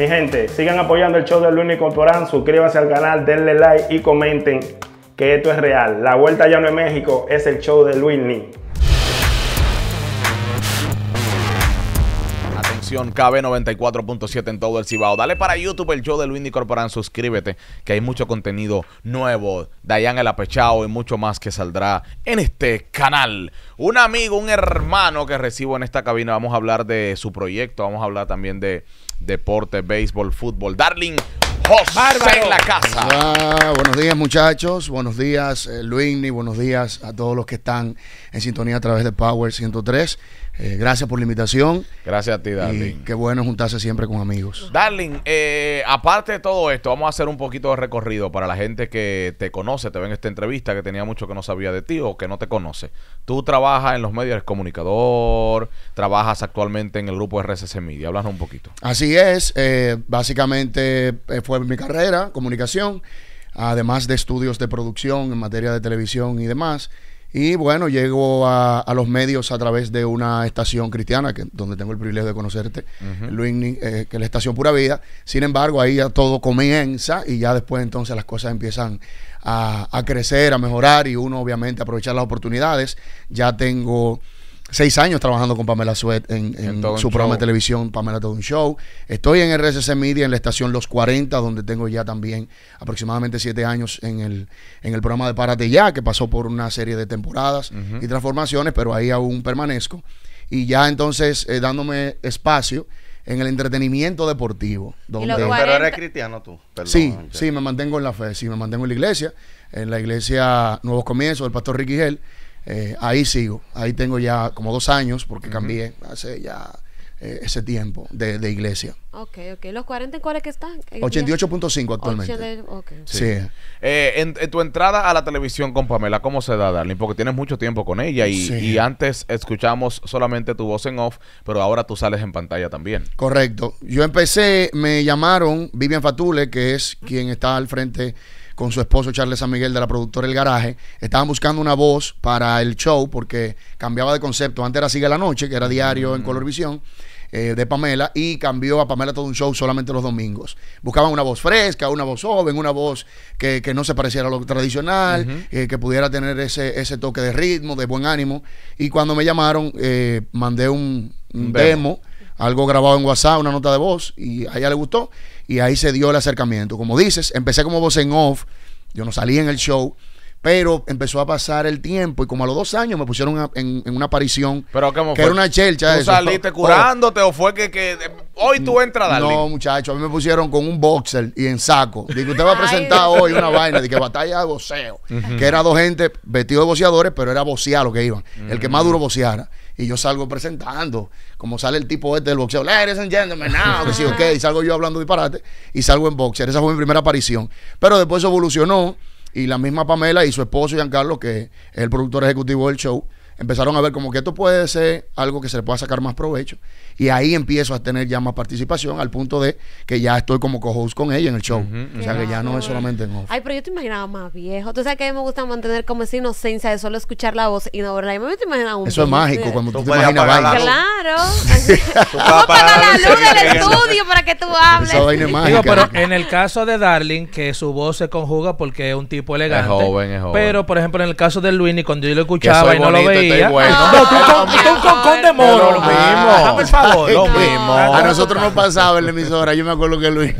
Mi gente, sigan apoyando el show de Luis Corporán, suscríbanse al canal, denle like y comenten que esto es real. La vuelta ya no es México, es el show de Luis KB94.7 en todo el Cibao. Dale para YouTube el show de Luis Corporán, suscríbete, que hay mucho contenido nuevo, Dayan el Apechao y mucho más que saldrá en este canal. Un amigo, un hermano que recibo en esta cabina, vamos a hablar de su proyecto, vamos a hablar también de deporte, béisbol, fútbol. Darling José en la casa. buenos días, muchachos. Buenos días, eh, Buenos días a todos los que están en sintonía a través de Power 103. Eh, gracias por la invitación. Gracias a ti, Darling. qué bueno juntarse siempre con amigos. Darling, eh, aparte de todo esto, vamos a hacer un poquito de recorrido para la gente que te conoce, te ve en esta entrevista, que tenía mucho que no sabía de ti o que no te conoce. Tú trabajas en los medios, eres comunicador, trabajas actualmente en el grupo RCC Media. Háblanos un poquito. Así es. Eh, básicamente fue mi carrera, comunicación, además de estudios de producción en materia de televisión y demás. Y bueno, llego a, los medios a través de una estación cristiana, que, donde tengo el privilegio de conocerte, eh, que es la estación Pura Vida. Sin embargo, ahí ya todo comienza y ya después entonces las cosas empiezan a, a crecer, a mejorar y uno obviamente aprovechar las oportunidades. Ya tengo seis años trabajando con Pamela Suet en, su programa de televisión, Pamela Todo un Show. Estoy en RSC Media, en la estación Los 40, donde tengo ya también aproximadamente siete años en el, en el programa de Párate Ya, que pasó por una serie de temporadas y transformaciones, pero ahí aún permanezco. Y ya entonces eh, dándome espacio en el entretenimiento deportivo. Donde... Pero eres cristiano tú. Perdón, sí, sí, me mantengo en la fe, sí, me mantengo en la iglesia, en la iglesia Nuevos Comienzos del Pastor Ricky Gel eh, ahí sigo, ahí tengo ya como dos años, porque cambié hace ya eh, ese tiempo de, iglesia. Ok, ok. ¿Los 40 en cuáles que están? 88.5 actualmente. Sí. Eh, en, tu entrada a la televisión con Pamela, ¿cómo se da, Darling? Porque tienes mucho tiempo con ella y, antes escuchamos solamente tu voz en off, pero ahora tú sales en pantalla también. Correcto. Yo empecé, me llamaron Vivian Fatule, que es quien está al frente con su esposo Charles San Miguel de la productora El Garaje. Estaban buscando una voz para el show porque cambiaba de concepto. Antes era Sigue la Noche, que era diario en mm. Colorvisión. Eh, de Pamela y cambió a Pamela todo un show solamente los domingos. Buscaban una voz fresca, una voz joven, una voz que, que no se pareciera a lo tradicional, eh, que pudiera tener ese, ese toque de ritmo, de buen ánimo. Y cuando me llamaron, eh, mandé un, demo, algo grabado en WhatsApp, una nota de voz, y a ella le gustó y ahí se dio el acercamiento. Como dices, empecé como voce en off, yo no salí en el show, pero empezó a pasar el tiempo y como a los dos años me pusieron en, una aparición ¿Pero que era una chelcha. ¿Tú saliste oh, oh. curándote o fue que, hoy tú entras a No, muchachos. a mí me pusieron con un boxer y en saco. que usted va a presentar hoy una vaina de que batalla de voceo, que era dos gente vestidos de boceadores, pero era bocear lo que iban, el que más duro boceara y yo salgo presentando, como sale el tipo este del boxeo, now, que sí, ok, y salgo yo hablando disparate y salgo en boxer. Esa fue mi primera aparición. Pero después evolucionó y la misma Pamela y su esposo Giancarlo, que es el productor ejecutivo del show, empezaron a ver como que esto puede ser algo que se le pueda sacar más provecho. Y ahí empiezo a tener ya más participación al punto de que ya estoy como co-host con ella en el show. O sea que ya no es solamente en off. Ay, pero yo te imaginaba más viejo. Tú sabes que a mí me gusta mantener como esa inocencia de solo escuchar la voz y no verla. Yo me te imaginaba un Eso es mágico cuando tú, te imaginas Claro. Vamos a apagar la luz del estudio para que tú hables. es pero en el caso de Darling, que su voz se conjuga porque es un tipo elegante. Es joven, es joven. Pero, por ejemplo, en el caso de Luini, cuando yo lo escuchaba y no lo veía tú, Lo mismo. Ah, ah, A nosotros nos pasaba en la emisora. Yo me acuerdo que Luis,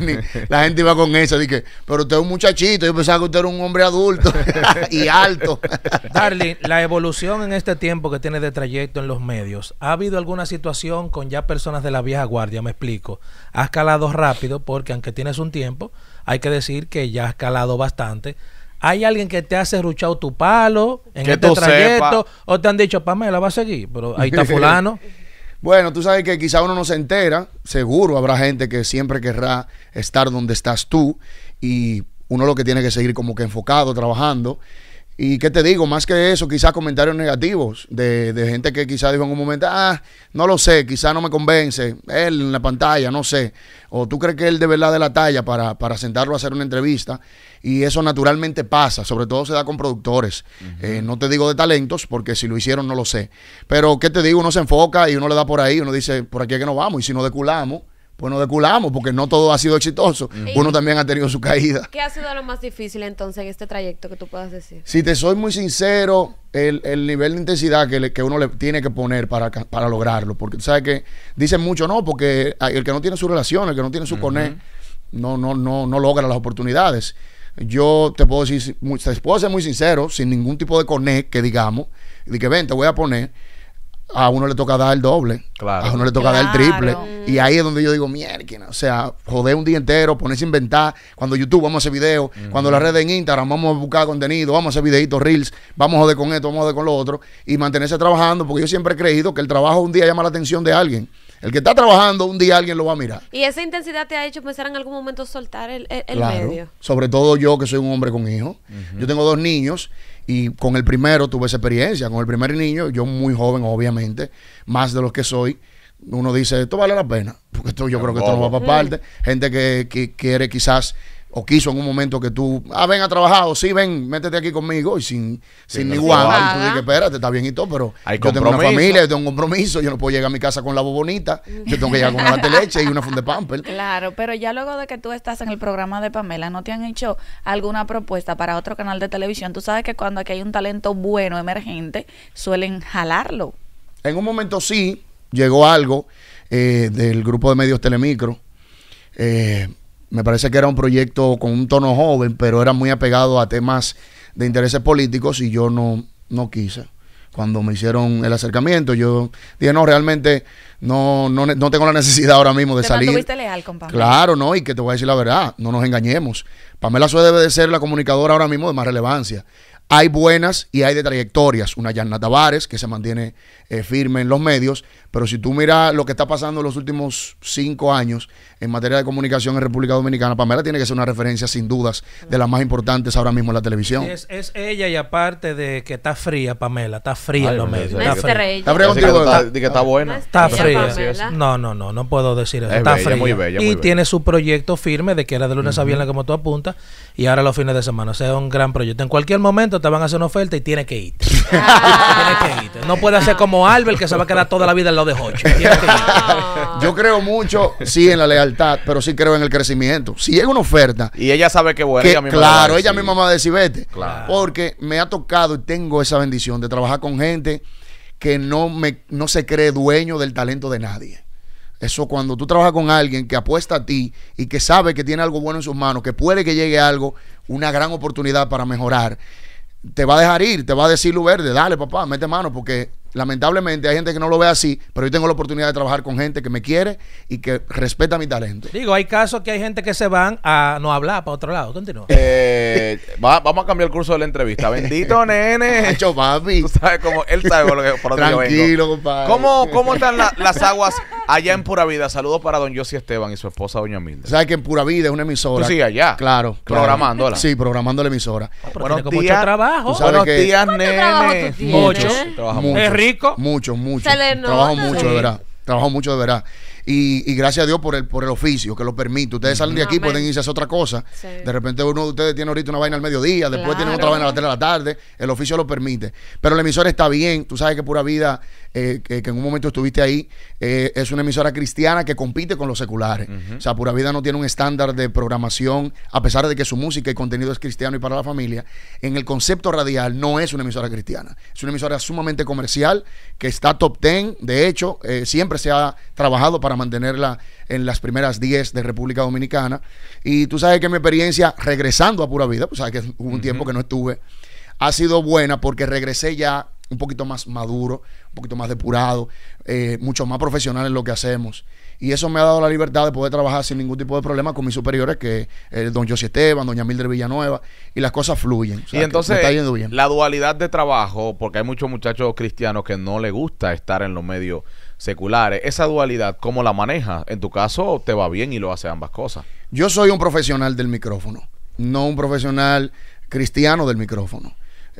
la gente iba con eso. Dije, pero usted es un muchachito. Yo pensaba que usted era un hombre adulto y alto. Darling, la evolución en este tiempo que tiene de trayecto en los medios, ¿ha habido alguna situación con ya personas de la vieja guardia? Me explico. Ha escalado rápido porque aunque tienes un tiempo, hay que decir que ya ha escalado bastante hay alguien que te hace cerruchado tu palo en este trayecto, o te han dicho, Pamela, va a seguir, pero ahí está fulano. bueno, tú sabes que quizá uno no se entera, seguro habrá gente que siempre querrá estar donde estás tú y uno lo que tiene que seguir como que enfocado, trabajando. Y qué te digo, más que eso, quizás comentarios negativos de, de gente que quizás dijo en un momento, ah, no lo sé, quizás no me convence, él en la pantalla, no sé. O tú crees que él de verdad de la talla para, para sentarlo a hacer una entrevista. Y eso naturalmente pasa, sobre todo se da con productores. Eh, no te digo de talentos, porque si lo hicieron no lo sé. Pero qué te digo, uno se enfoca y uno le da por ahí, uno dice, por aquí es que no vamos. Y si no deculamos, bueno, pues deculamos, porque no todo ha sido exitoso. Uno también ha tenido su caída. ¿Qué ha sido lo más difícil entonces en este trayecto que tú puedas decir? Si te soy muy sincero, el, nivel de intensidad que, que, uno le tiene que poner para, para lograrlo, porque tú sabes que dicen mucho, no, porque el que no tiene su relación, el que no tiene su no, no, no, no logra las oportunidades. Yo te puedo decir, te puedo ser muy sincero, sin ningún tipo de coné que digamos, de que ven, te voy a poner a uno le toca dar el doble, a uno le toca dar el triple. Y mm. ahí es donde yo digo, mierda, o sea, joder un día entero, ponerse a inventar. Cuando YouTube vamos a hacer videos, cuando las redes en Instagram vamos a buscar contenido, vamos a hacer videitos, reels, vamos a joder con esto, vamos a joder con lo otro y mantenerse trabajando, porque yo siempre he creído que el trabajo un día llama la atención de alguien. El que está trabajando, un día alguien lo va a mirar. ¿Y esa intensidad te ha hecho pensar en algún momento soltar el, el, medio? Sobre todo yo, que soy un hombre con hijos. Yo tengo dos niños y con el primero tuve esa experiencia. Con el primer niño, yo muy joven, obviamente, más de los que soy uno dice, esto vale la pena, porque esto yo creo que esto lo va para parte. Mm. Gente que, que, quiere quizás o quiso en un momento que tú, ah, ven a trabajar, sí, ven, métete aquí conmigo, y sin, sin, ni Y tú dices, espérate, está bien y todo, pero yo tengo una familia, yo tengo un compromiso, yo no puedo llegar a mi casa con la bobonita, yo tengo que llegar con una de leche y una funda de pamper. Claro, pero ya luego de que tú estás en el programa de Pamela, ¿no te han hecho alguna propuesta para otro canal de televisión? Tú sabes que cuando aquí hay un talento bueno, emergente, suelen jalarlo. En un momento sí, llegó algo eh, del grupo de medios Telemicro, eh, me parece que era un proyecto con un tono joven, pero era muy apegado a temas de intereses políticos y yo no, no quise. Cuando me hicieron el acercamiento, yo dije, no, realmente no, no, tengo la necesidad ahora mismo de ¿Te salir. leal Claro, no, y que te voy a decir la verdad, no nos engañemos. Pamela Sue debe de ser la comunicadora ahora mismo de más relevancia. Hay buenas y hay de trayectorias. Una Yanna Tavares que se mantiene eh, firme en los medios. Pero si tú miras lo que está pasando en los últimos cinco años en materia de comunicación en República Dominicana, Pamela tiene que ser una referencia, sin dudas, de las más importantes ahora mismo en la televisión. Es, ella y aparte de que está fría, Pamela. Está fría en los medios. Está fría. Está fría. No, no, no. No puedo decir eso. está fría. y tiene su proyecto firme de que era de lunes a viernes, como tú apuntas. Y ahora los fines de semana. sea, es un gran proyecto. En cualquier momento te van a hacer una oferta y tienes que ir No puede ser como Albert que se va a quedar toda la vida en lo de Hocho. Yo creo mucho, sí, en la lealtad, pero sí creo en el crecimiento. Si es una oferta. Y ella sabe que bueno. Ella claro, ella misma va a decir, vete. Porque me ha tocado y tengo esa bendición de trabajar con gente que no, me, no se cree dueño del talento de nadie. Eso cuando tú trabajas con alguien que apuesta a ti y que sabe que tiene algo bueno en sus manos, que puede que llegue algo, una gran oportunidad para mejorar te va a dejar ir, te va a decir lo verde, dale papá, mete mano porque Lamentablemente hay gente que no lo ve así, pero yo tengo la oportunidad de trabajar con gente que me quiere y que respeta mi talento. Digo, hay casos que hay gente que se van a no hablar para otro lado. Continúa. Eh, vamos a cambiar el curso de la entrevista. Bendito nene. Hecho papi. Tú sabes cómo él sabe lo que Tranquilo, compadre. ¿Cómo, están las aguas allá en Pura Vida? Saludos para don Josi Esteban y su esposa doña Milda. Sabes que en Pura Vida es una emisora. sí, allá. Claro. Programándola. Sí, programando la emisora. Ah, Buenos días. Mucho trabajo. Buenos días, nene. Mucho. Trabajamos mucho mucho, mucho, Trabajo mucho, de verdad. Trabajo mucho, de verdad. Y, gracias a Dios por el, por el oficio que lo permite. Ustedes salen de aquí, pueden irse a hacer otra cosa. De repente uno de ustedes tiene ahorita una vaina al mediodía, después tiene otra vaina a las 3 de la tarde. El oficio lo permite. Pero el emisor está bien, tú sabes que pura vida eh, que, en un momento estuviste ahí, eh, es una emisora cristiana que compite con los seculares. O sea, Pura Vida no tiene un estándar de programación, a pesar de que su música y contenido es cristiano y para la familia. En el concepto radial no es una emisora cristiana. Es una emisora sumamente comercial que está top 10. De hecho, eh, siempre se ha trabajado para mantenerla en las primeras 10 de República Dominicana. Y tú sabes que mi experiencia regresando a Pura Vida, pues sabes que hubo un tiempo que no estuve, ha sido buena porque regresé ya un poquito más maduro, un poquito más depurado, eh, mucho más profesional en lo que hacemos. Y eso me ha dado la libertad de poder trabajar sin ningún tipo de problema con mis superiores, que el don José Esteban, doña Mildred Villanueva, y las cosas fluyen. y entonces, bien. la dualidad de trabajo, porque hay muchos muchachos cristianos que no les gusta estar en los medios seculares, esa dualidad, ¿cómo la manejas? En tu caso, te va bien y lo hace ambas cosas. Yo soy un profesional del micrófono, no un profesional cristiano del micrófono.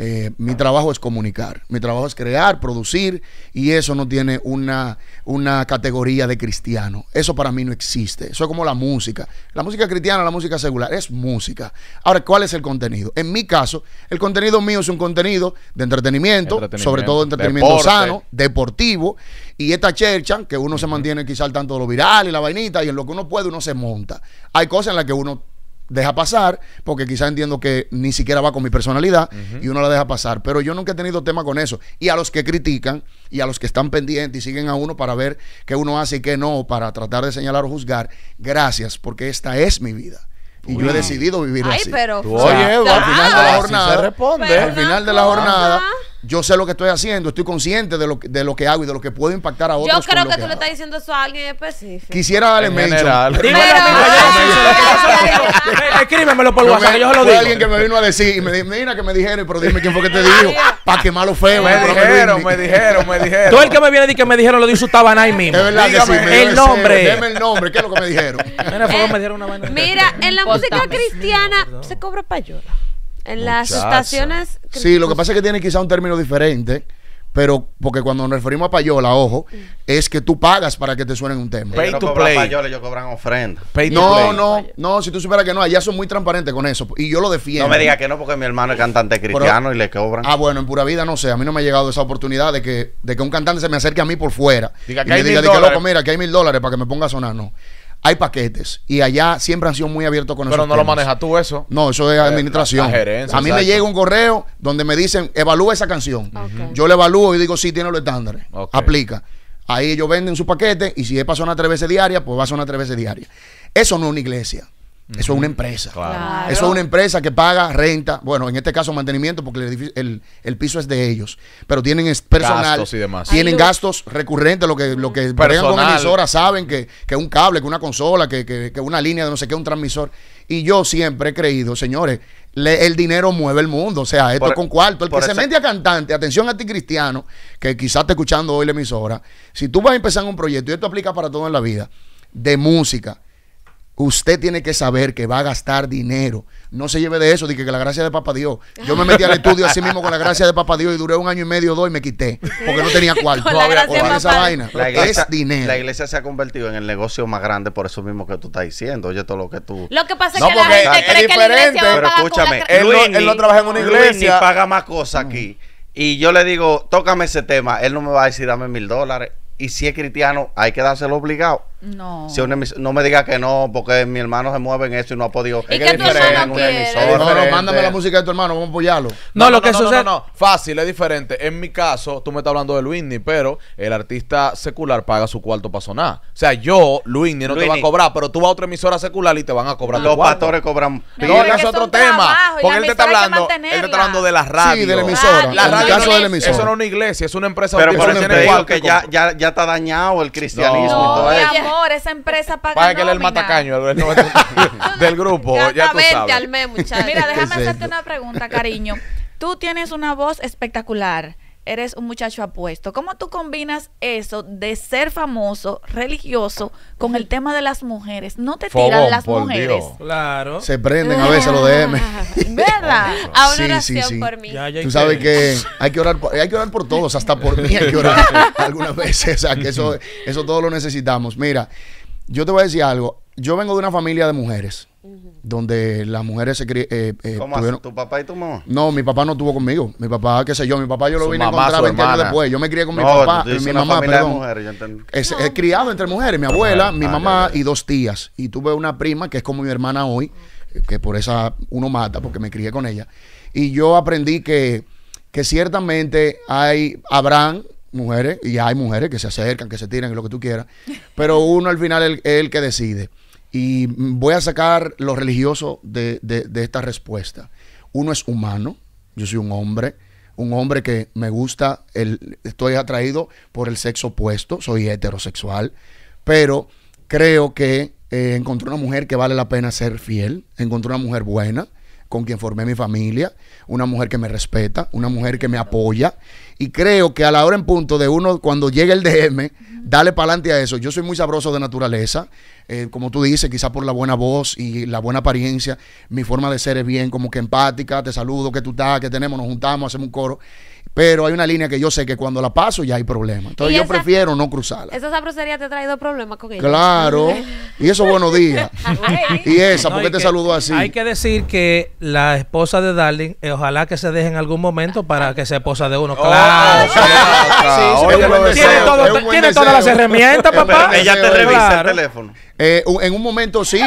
Eh, mi trabajo es comunicar, mi trabajo es crear, producir, y eso no tiene una, una categoría de cristiano. Eso para mí no existe. Eso es como la música. La música cristiana, la música secular, es música. Ahora, ¿cuál es el contenido? En mi caso, el contenido mío es un contenido de entretenimiento, sobre todo entretenimiento sano, deportivo, y esta chercha, que uno se mantiene quizá al tanto de lo viral y la vainita, y en lo que uno puede, uno se monta. Hay cosas en las que uno deja pasar, porque quizás entiendo que ni siquiera va con mi personalidad y uno la deja pasar. Pero yo nunca he tenido tema con eso. Y a los que critican y a los que están pendientes y siguen a uno para ver qué uno hace y qué no, para tratar de señalar o juzgar, gracias, porque esta es mi vida. Y yo he decidido vivir así. Pero, al final de la jornada, Al final de la jornada, yo sé lo que estoy haciendo, estoy consciente de lo, de lo que hago y de lo que puedo impactar a otros. Yo creo que, tú le estás diciendo eso a alguien específico. Quisiera darle en lo general. Escríbemelo por WhatsApp, yo se lo digo. alguien que me vino a decir, y me dijo, mira que me dijeron, pero dime quién fue que te dijo, para malo feo. Me dijeron, me dijeron, me dijeron. Tú el que me viene a decir que me dijeron lo dijo su tabana y mismo. Es verdad El nombre. Dime el nombre, ¿qué es lo que me dijeron? Mira, eh, en la música cristiana se cobra payola. En las estaciones. Sí, lo que pasa es que tiene quizá un término diferente. Pero, porque cuando nos referimos a payola, ojo, mm. es que tú pagas para que te suenen un tema. Pay to play. Payola, ellos cobran ofrenda. Pay to no, play. no, no, si tú supieras que no, allá son muy transparentes con eso. Y yo lo defiendo. No me digas que no, porque mi hermano es cantante cristiano y le cobran. Ah, bueno, en pura vida no sé. A mí no me ha llegado esa oportunidad de que, que un cantante se me acerque a mí por fuera. Diga, y que diga, loco, mira, que hay mil dólares para que me ponga a sonar. No hay paquetes y allá siempre han sido muy abiertos con nosotros. Pero no lo manejas tú eso. No, eso es eh, administración. a mí me llega un correo donde me dicen, evalúa esa canción. Yo la evalúo y digo, sí, tiene los estándares. Aplica. Ahí ellos venden su paquete y si es para una tres veces diaria, pues va a sonar tres veces diaria. Eso no es una iglesia. Eso es una empresa. Eso es una empresa que paga renta, bueno, en este caso mantenimiento, porque el, el, piso es de ellos. Pero tienen personal, y demás. tienen gastos recurrentes, lo que, lo que con emisora, saben que, que un cable, que una consola, que, que, una línea de no sé qué, un transmisor. Y yo siempre he creído, señores, el dinero mueve el mundo. O sea, esto es con cuarto. El que se mete a cantante, atención a ti cristiano, que quizás te escuchando hoy la emisora, si tú vas a empezar un proyecto, y esto aplica para todo en la vida, de música Usted tiene que saber que va a gastar dinero. No se lleve de eso, de que, la gracia de papá Dios. Yo me metí al estudio así mismo con la gracia de papá Dios y duré un año y medio, dos y me quité. Porque no tenía cuarto. la esa vaina. iglesia, es dinero. La iglesia se ha convertido en el negocio más grande por eso mismo que tú estás diciendo. Oye, todo lo que tú. Lo que pasa es que la gente es diferente. Pero escúchame, él, no, él, no, trabaja en una iglesia. y paga más cosas mm. aquí. Y yo le digo, tócame ese tema. Él no me va a decir, dame mil dólares. Y si es cristiano, hay que dárselo obligado no. Si no me digas que no, porque mi hermano se mueve en eso y no ha podido. es que no No, no, mándame la música de tu hermano, vamos a apoyarlo. No, lo que sucede. No, fácil, es diferente. En mi caso, tú me estás hablando de Luisni, pero el artista secular paga su cuarto para sonar. O sea, yo, Luisni, no te va a cobrar, pero tú vas a otra emisora secular y te van a cobrar. Los pastores cobran. No, es otro tema. con él te está hablando, él te está hablando de la radio. Sí, de la emisora. La Caso Eso no es una iglesia, es una empresa. Pero por eso te digo que ya está dañado el cristianismo y todo eso esa empresa paga. que él el matacaño del grupo. ya tú sabes. Mira, déjame hacerte una pregunta, cariño. Tú tienes una voz espectacular. Eres un muchacho apuesto. ¿Cómo tú combinas eso de ser famoso, religioso, con el tema de las mujeres? No te tiran las mujeres. Claro. Se prenden a veces los DM. ¿Verdad? A una oración por mí. Tú sabes que hay que orar por, hay que orar por todos, hasta por mí hay que orar algunas veces. O sea, que eso, eso todo lo necesitamos. Mira, yo te voy a decir algo. Yo vengo de una familia de mujeres. Donde las mujeres se criaron eh, eh, ¿Cómo tuvieron... ¿Tu papá y tu mamá? No, mi papá no estuvo conmigo. Mi papá, qué sé yo, mi papá yo lo vine a encontrar 20 años después. Yo me crié con mi papá y mi mamá, perdón. Mujeres, es, criado entre mujeres, mi abuela, mi ah, mamá y dos tías. Y tuve una prima que es como mi hermana hoy que por esa uno mata, porque me crié con ella. Y yo aprendí que, que ciertamente hay, habrán mujeres, y hay mujeres que se acercan, que se tiran, lo que tú quieras, pero uno al final es el, que decide. Y voy a sacar lo religioso de, esta respuesta. Uno es humano, yo soy un hombre, un hombre que me gusta, estoy atraído por el sexo opuesto, soy heterosexual, pero creo que encontró eh, encontré una mujer que vale la pena ser fiel. Encontré una mujer buena con quien formé mi familia, una mujer que me respeta, una mujer que me apoya. Y creo que a la hora en punto de uno, cuando llega el DM, dale para adelante a eso. Yo soy muy sabroso de naturaleza, eh, como tú dices, quizás por la buena voz y la buena apariencia. Mi forma de ser es bien, como que empática, te saludo, que tú estás, que tenemos, nos juntamos, hacemos un coro. Pero hay una línea que yo sé que cuando la paso ya hay problemas. Entonces yo prefiero no cruzarla. ¿Esa sabrosería te ha traído problemas con ella? Claro. y eso, buenos días. y esa, ¿por qué te saludo saludó así? Hay que decir que la esposa de Darling, eh, ojalá que se deje en algún momento para que sea esposa de uno. Oh, claro. Tiene todas las herramientas, papá. Ella te revisa el teléfono. Eh, en un momento sí.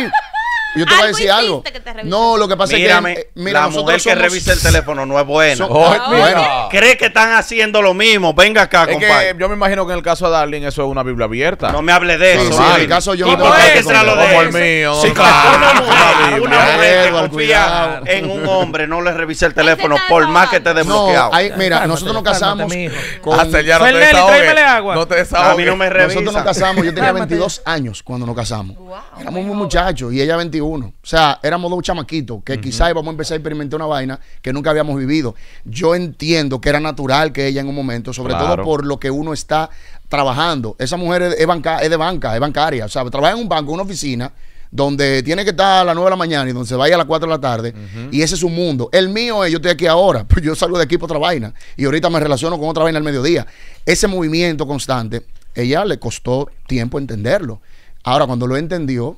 Yo te voy a decir algo. no, lo que pasa es que. Eh, la mujer que revisa el teléfono no es buena. Ah, bueno. Cree que están haciendo lo mismo. Venga acá, es compadre. Que yo me imagino que en el caso de Darling eso es una Biblia abierta. No me hable de eso. Sí, sí, en el caso yo no lo Como el mío. Sí, claro. Una mujer, una que confía en un hombre no le revisa el teléfono por más que esté desbloqueado. No, mira, nosotros nos casamos Hasta ah, ya no te desahogues No te desahogues. A mí no me revisa. Nosotros nos casamos. Yo tenía 22 años cuando nos casamos. Éramos muy muchachos y ella 22 uno, O sea, éramos dos chamaquitos que quizá quizás íbamos a empezar a experimentar una vaina que nunca habíamos vivido. Yo entiendo que era natural que ella en un momento, sobre todo por lo que uno está trabajando. Esa mujer es, banca, es de banca, es bancaria. O sea, trabaja en un banco, en una oficina donde tiene que estar a las 9 de la mañana y donde se vaya a las 4 de la tarde. Y ese es su mundo. El mío es, yo estoy aquí ahora, pero pues yo salgo de aquí por otra vaina. Y ahorita me relaciono con otra vaina al mediodía. Ese movimiento constante, ella le costó tiempo entenderlo. Ahora, cuando lo entendió,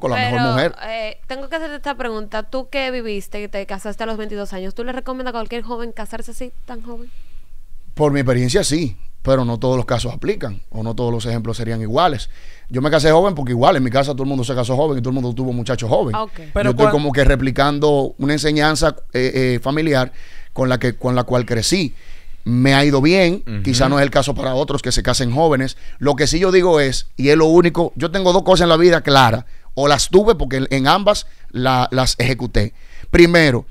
con la mejor mujer. Eh, tengo que hacerte esta pregunta. Tú que viviste, que te casaste a los 22 años, ¿tú le recomiendas a cualquier joven casarse así, tan joven? Por mi experiencia, sí pero no todos los casos aplican o no todos los ejemplos serían iguales. Yo me casé joven porque igual en mi casa todo el mundo se casó joven y todo el mundo tuvo muchachos jóvenes Yo estoy como que replicando una enseñanza eh, eh, familiar con la que con la cual crecí. Me ha ido bien, quizá no es el caso para otros que se casen jóvenes. Lo que sí yo digo es, y es lo único, yo tengo dos cosas en la vida claras o las tuve porque en ambas las ejecuté. Primero,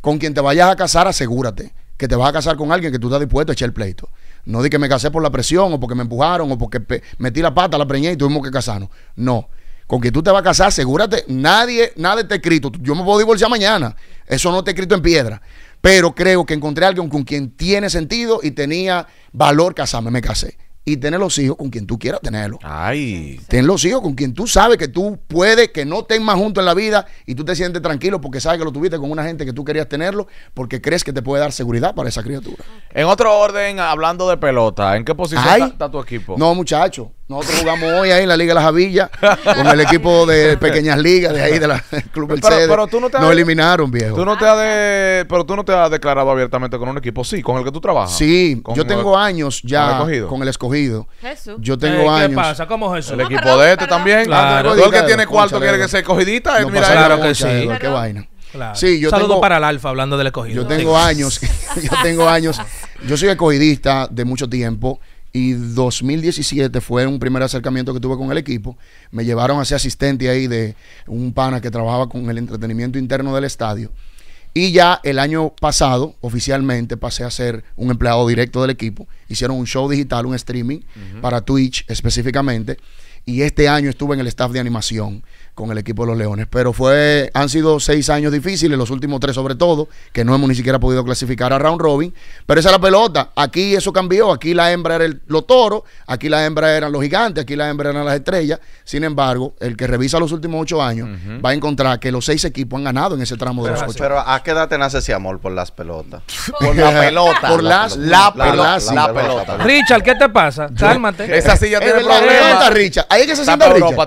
con quien te vayas a casar, asegúrate que te vas a casar con alguien que tú estás dispuesto a echar el pleito. No di que me casé por la presión o porque me empujaron o porque metí la pata, la preñé y tuvimos que casarnos. No. Con quien tú te vas a casar, asegúrate, nadie, nadie te escrito. Yo me puedo divorciar mañana. Eso no te escrito en piedra. Pero creo que encontré a alguien con quien tiene sentido y tenía valor casarme. Me casé y tener los hijos con quien tú quieras tenerlos. Ay. Ten los hijos con quien tú sabes que tú puedes, que no estén más juntos en la vida y tú te sientes tranquilo porque sabes que lo tuviste con una gente que tú querías tenerlo porque crees que te puede dar seguridad para esa criatura. En otro orden, hablando de pelota, ¿en qué posición está, está, tu equipo? No, muchacho. Nosotros jugamos hoy ahí en la Liga de las Avillas con el equipo de Pequeñas Ligas de ahí del Club El pero, no eliminaron, viejo. Tú no te has pero tú no te has declarado abiertamente con un equipo, sí, con el que tú trabajas. Sí, yo tengo años ya con el, escogido. Jesús. Yo tengo eh, ¿Qué años. ¿Qué pasa? ¿Cómo Jesús? El equipo de este también. Claro. Todo el que tiene cuarto quiere que sea escogidita. mira, claro que sí. qué vaina. Claro. Sí, yo Saludo tengo, para el Alfa hablando del escogido. Yo tengo años, yo tengo años. Yo soy escogidista de mucho tiempo y 2017 fue un primer acercamiento que tuve con el equipo. Me llevaron a ser asistente ahí de un pana que trabajaba con el entretenimiento interno del estadio. Y ya el año pasado, oficialmente, pasé a ser un empleado directo del equipo. Hicieron un show digital, un streaming para Twitch específicamente. Y este año estuve en el staff de animación con el equipo de los Leones. Pero fue, han sido seis años difíciles, los últimos tres sobre todo, que no hemos ni siquiera podido clasificar a round robin. Pero esa es la pelota. Aquí eso cambió. Aquí la hembra era el, los toros, aquí la hembra eran los gigantes, aquí la hembra eran las estrellas. Sin embargo, el que revisa los últimos ocho años va a encontrar que los seis equipos han ganado en ese tramo de pero, los ocho. Pero ¿a qué edad te nace ese amor por las pelotas? por la pelota. Por las, la, pelota. La, pelota. Richard, ¿qué te pasa? Cálmate. Esa silla tiene problemas. Richard. Ahí es que se sienta Europa,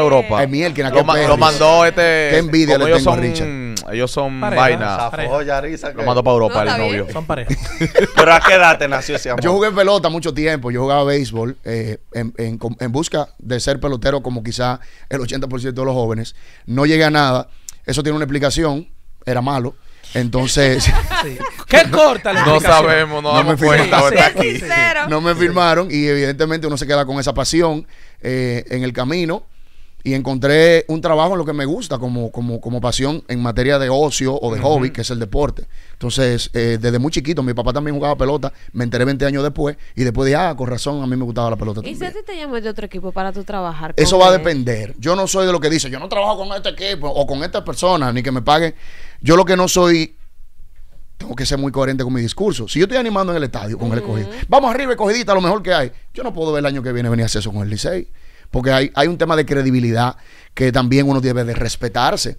Europa. Es miel que lo, mandó este. Qué envidia le tengo son, a Richard. Ellos son vainas. vaina. lo mandó para Europa el novio. Son pareja. Pero a qué edad te nació ese amor. Yo jugué pelota mucho tiempo. Yo jugaba béisbol eh, en, en, en busca de ser pelotero, como quizá el 80% de los jóvenes. No llegué a nada. Eso tiene una explicación. Era malo. Entonces. ¿Qué corta la No sabemos, no, me cuenta. No me firmaron y evidentemente uno se queda con esa pasión eh, en el camino y encontré un trabajo en lo que me gusta como, como, pasión en materia de ocio o de hobby, que es el deporte. Entonces, eh, desde muy chiquito, mi papá también jugaba pelota, me enteré 20 años después y después dije, ah, con razón, a mí me gustaba la pelota. ¿Y también. si te llamas de otro equipo para tú trabajar? Eso va a depender. Yo no soy de lo que dice, yo no trabajo con este equipo o con esta persona, ni que me paguen, Yo lo que no soy tengo que ser muy coherente con mi discurso. Si yo estoy animando en el estadio con el escogido, vamos arriba, escogidita, lo mejor que hay. Yo no puedo ver el año que viene venir a hacer eso con el Licey porque hay, un tema de credibilidad que también uno debe de respetarse.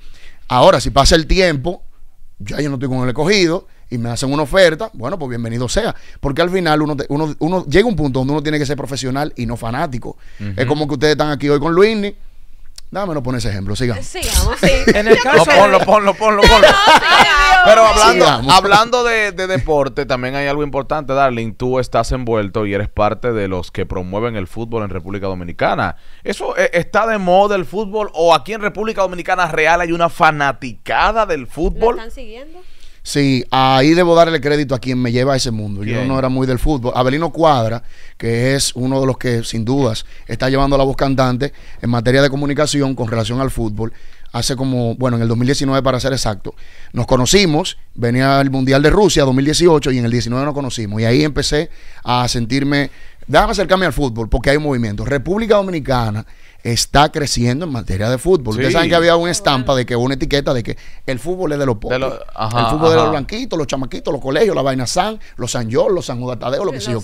Ahora, si pasa el tiempo, ya yo no estoy con el escogido y me hacen una oferta, bueno, pues bienvenido sea. Porque al final uno, uno, llega a un punto donde uno tiene que ser profesional y no fanático. Es como que ustedes están aquí hoy con Luis. Dame lo pones ese ejemplo, sigamos. Sigamos, sí. ponlo, ponlo, ponlo, ponlo. Pero hablando, hablando de, deporte, también hay algo importante, Darling. Tú estás envuelto y eres parte de los que promueven el fútbol en República Dominicana. ¿Eso eh, está de moda el fútbol o aquí en República Dominicana real hay una fanaticada del fútbol? están siguiendo? Sí, ahí debo darle crédito a quien me lleva a ese mundo. Yo no era muy del fútbol. Abelino Cuadra, que es uno de los que sin dudas está llevando la voz cantante en materia de comunicación con relación al fútbol, hace como, bueno, en el 2019 para ser exacto. Nos conocimos, venía el Mundial de Rusia 2018 y en el 19 nos conocimos. Y ahí empecé a sentirme, déjame acercarme al fútbol porque hay un movimiento. República Dominicana está creciendo en materia de fútbol. Ustedes saben que había una estampa de que una etiqueta de que el fútbol es de los pobres. el fútbol de los blanquitos, los chamaquitos, los colegios, la vaina San, los San jor los San Judatadeo, lo que sea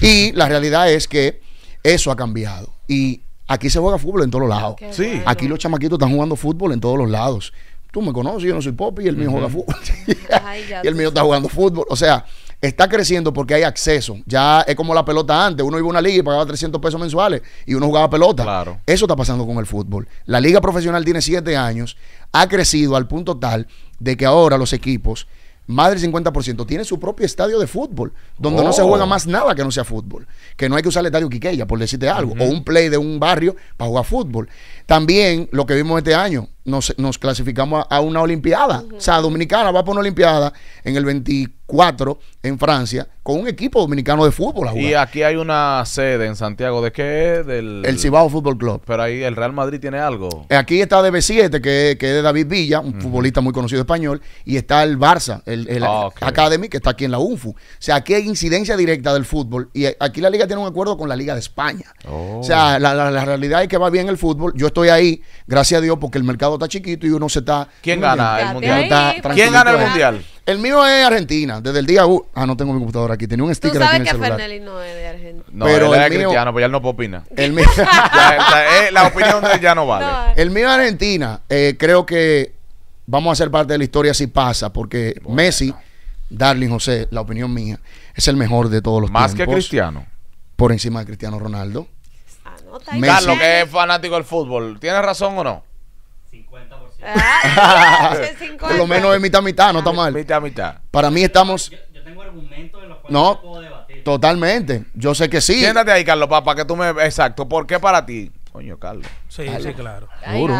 Y la realidad es que eso ha cambiado. Y aquí se juega fútbol en todos los lados. Sí. Aquí los chamaquitos están jugando fútbol en todos los lados. Tú me conoces, yo no soy pop y el mío juega fútbol. y el mío está jugando fútbol. O sea, Está creciendo porque hay acceso. Ya es como la pelota antes. Uno iba a una liga y pagaba 300 pesos mensuales y uno jugaba pelota. Claro. Eso está pasando con el fútbol. La liga profesional tiene siete años, ha crecido al punto tal de que ahora los equipos más del 50% tiene su propio estadio de fútbol, donde no se juega oh. más nada que no sea fútbol, que no hay que usar el estadio Quiqueya, por decirte algo, o un play de un barrio para jugar fútbol. También lo que vimos este año, nos, clasificamos a, una Olimpiada. O sea, Dominicana va por una Olimpiada en el 24 en Francia con un equipo dominicano de fútbol. Y aquí hay una sede en Santiago. ¿De qué? Del, el Cibao Fútbol Club. Pero ahí el Real Madrid tiene algo. Aquí está DB7, que, es de David Villa, un futbolista muy conocido español. Y está el Barça, el, ah, Academy, que está aquí en la UNFU. O sea, aquí hay incidencia directa del fútbol. Y aquí la liga tiene un acuerdo con la Liga de España. Oh. O sea, la, la realidad es que va bien el fútbol. Yo estoy estoy ahí, gracias a Dios, porque el mercado está chiquito y uno se está. ¿Quién gana el mundial? ¿Quién gana el mundial? El mío es Argentina, desde el día Ah, no tengo mi computadora aquí, tenía un sticker aquí el que no es de Argentina. No, pero él es cristiano, pues ya no opina. El mío, eh, la, opinión de él ya no vale. El mío es Argentina, eh, creo que vamos a ser parte de la historia si pasa, porque Messi, Darling José, la opinión mía, es el mejor de todos los tiempos. Más que Cristiano. Por encima de Cristiano Ronaldo. Carlos, que es fanático del fútbol, ¿tienes razón o no? 50%. Ah, por lo menos es mitad mitad, no está mal. Mitad mitad. Para mí estamos. Yo, tengo argumentos en los cuales no, puedo debatir. Totalmente. Yo sé que sí. Siéntate ahí, Carlos, para que tú me. Exacto. ¿Por qué para ti? Coño, Carlos. Sí, sí, claro. Claro,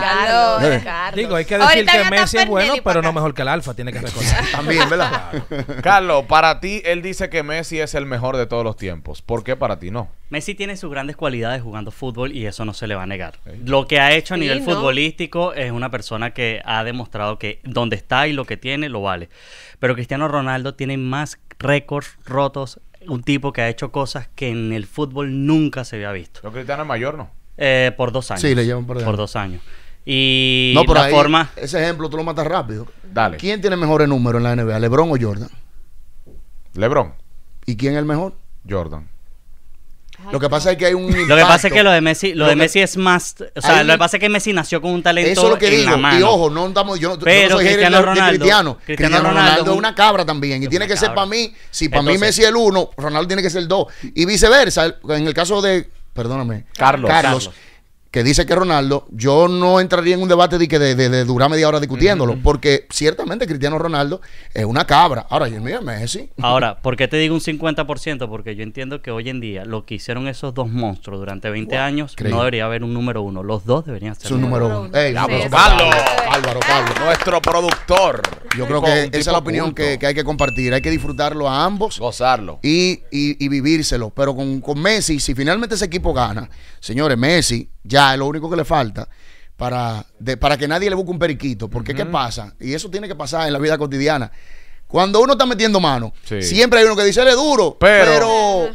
eh. Carlos, Digo, hay que decir que Messi es bueno, pero no mejor que el Alfa, tiene que recordar. También, ¿verdad? Carlos, para ti, él dice que Messi es el mejor de todos los tiempos. ¿Por qué para ti no? Messi tiene sus grandes cualidades jugando fútbol y eso no se le va a negar. Lo que ha hecho a nivel futbolístico es una persona que ha demostrado que donde está y lo que tiene lo vale. Pero Cristiano Ronaldo tiene más récords rotos, un tipo que ha hecho cosas que en el fútbol nunca se había visto. Lo Cristiano es mayor, ¿no? Eh, por dos años. Sí, le llevan por, dos años. Y no, la ahí, forma. Ese ejemplo tú lo matas rápido. Dale. ¿Quién tiene mejores números en la NBA, LeBron o Jordan? LeBron. ¿Y quién es el mejor? Jordan. Lo que pasa es que hay un. Lo que pasa es que lo de Messi, lo, de Messi es más. O sea, lo que pasa es que Messi nació con un talento. Eso es lo que en digo. La mano. Y ojo, no andamos. Yo, Pero no soy Cristiano Ronaldo, Cristiano. Ronaldo, es una cabra también. Y tiene que ser para mí. Si para mí Messi es el uno, Ronaldo tiene que ser el dos. Y viceversa. En el caso de perdóname. Carlos. Carlos que dice que Ronaldo, yo no entraría en un debate de, que de, durar media hora discutiéndolo, porque ciertamente Cristiano Ronaldo es una cabra. Ahora, ¿y Messi. Ahora, ¿por qué te digo un 50%? Porque yo entiendo que hoy en día lo que hicieron esos dos monstruos durante 20 años no debería haber un número uno. Los dos deberían ser un número uno. Ah, Álvaro, Nuestro productor. Yo creo que esa es la opinión que, hay que compartir. Hay que disfrutarlo a ambos. Gozarlo. Y, vivírselo. Pero con Messi, si finalmente ese equipo gana, señores, Messi ya es lo único que le falta para, para que nadie le busque un periquito. Porque ¿qué pasa? Y eso tiene que pasar en la vida cotidiana. Cuando uno está metiendo mano, siempre hay uno que dice, él es duro, pero,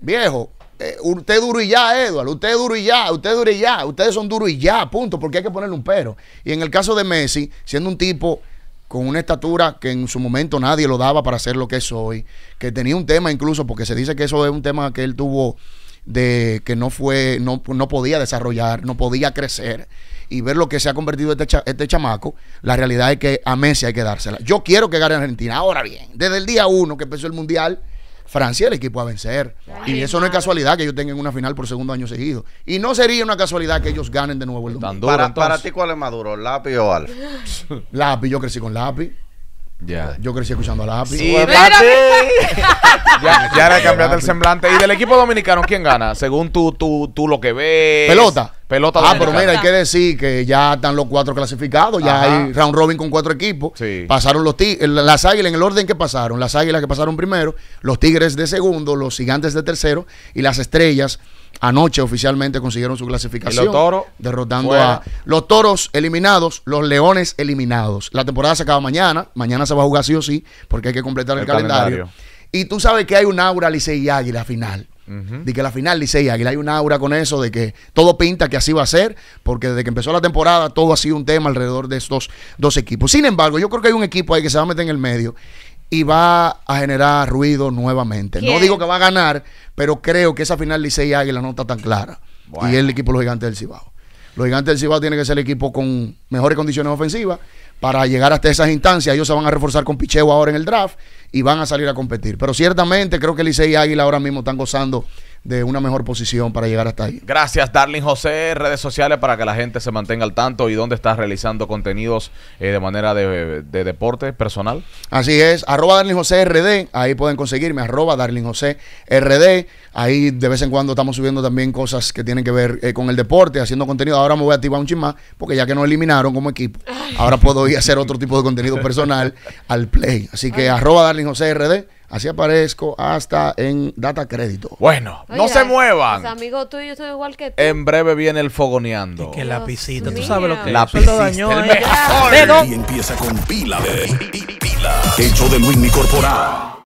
viejo, eh, usted duro y ya, Eduardo, usted duro y ya, usted duro y ya, ustedes son duro y ya, punto, porque hay que ponerle un pero. Y en el caso de Messi, siendo un tipo con una estatura que en su momento nadie lo daba para ser lo que es hoy, que tenía un tema incluso, porque se dice que eso es un tema que él tuvo de que no fue, no, no podía desarrollar, no podía crecer y ver lo que se ha convertido este, este, chamaco, la realidad es que a Messi hay que dársela. Yo quiero que gane Argentina. Ahora bien, desde el día uno que empezó el Mundial, Francia es el equipo a vencer. y eso no es casualidad que ellos tengan una final por segundo año seguido. Y no sería una casualidad que ellos ganen de nuevo el mundial Para, para, ti, ¿cuál es maduro? ¿Lápiz o Alfa? lápiz, yo crecí con lápiz. Ya. Yo crecí escuchando a la Happy. ya, ya le cambiaste el semblante. ¿Y del equipo dominicano quién gana? Según tú, tú, lo que ves. Pelota. Pelota Ah, pero mira, hay que decir que ya están los cuatro clasificados. Ya hay round robin con cuatro equipos. Pasaron los las águilas en el orden que pasaron. Las águilas que pasaron primero, los tigres de segundo, los gigantes de tercero y las estrellas Anoche oficialmente consiguieron su clasificación. Los toros derrotando a los toros eliminados, los leones eliminados. La temporada se acaba mañana. Mañana se va a jugar sí o sí, porque hay que completar el, calendario. Y tú sabes que hay un aura Licey y Águila final. De que la final Licey Águila hay un aura con eso de que todo pinta que así va a ser, porque desde que empezó la temporada todo ha sido un tema alrededor de estos dos equipos. Sin embargo, yo creo que hay un equipo ahí que se va a meter en el medio y va a generar ruido nuevamente. No digo que va a ganar, pero creo que esa final Licey y Águila no está tan clara. Y el equipo de los gigantes del Cibao. Los gigantes del Cibao tiene que ser el equipo con mejores condiciones ofensivas para llegar hasta esas instancias. Ellos se van a reforzar con picheo ahora en el draft y van a salir a competir. Pero ciertamente creo que Licey y Águila ahora mismo están gozando de una mejor posición para llegar hasta ahí. Gracias, Darling José. Redes sociales para que la gente se mantenga al tanto y dónde estás realizando contenidos eh, de manera de, deporte personal. Así es, arroba Darling José RD. Ahí pueden conseguirme, arroba Darling José RD. Ahí de vez en cuando estamos subiendo también cosas que tienen que ver eh, con el deporte, haciendo contenido. Ahora me voy a activar un chismar porque ya que nos eliminaron como equipo, ahora puedo ir a hacer otro tipo de contenido personal al play. Así que arroba Darling José RD Así aparezco hasta en Data Crédito. Bueno, no se muevan. tú y yo estoy igual que tú. En breve viene el fogoneando. Y que lapicita, tú sabes lo que la es. dañó. El ¿eh? mejor. Y empieza con pila de pila. Hecho de Luis Corporal.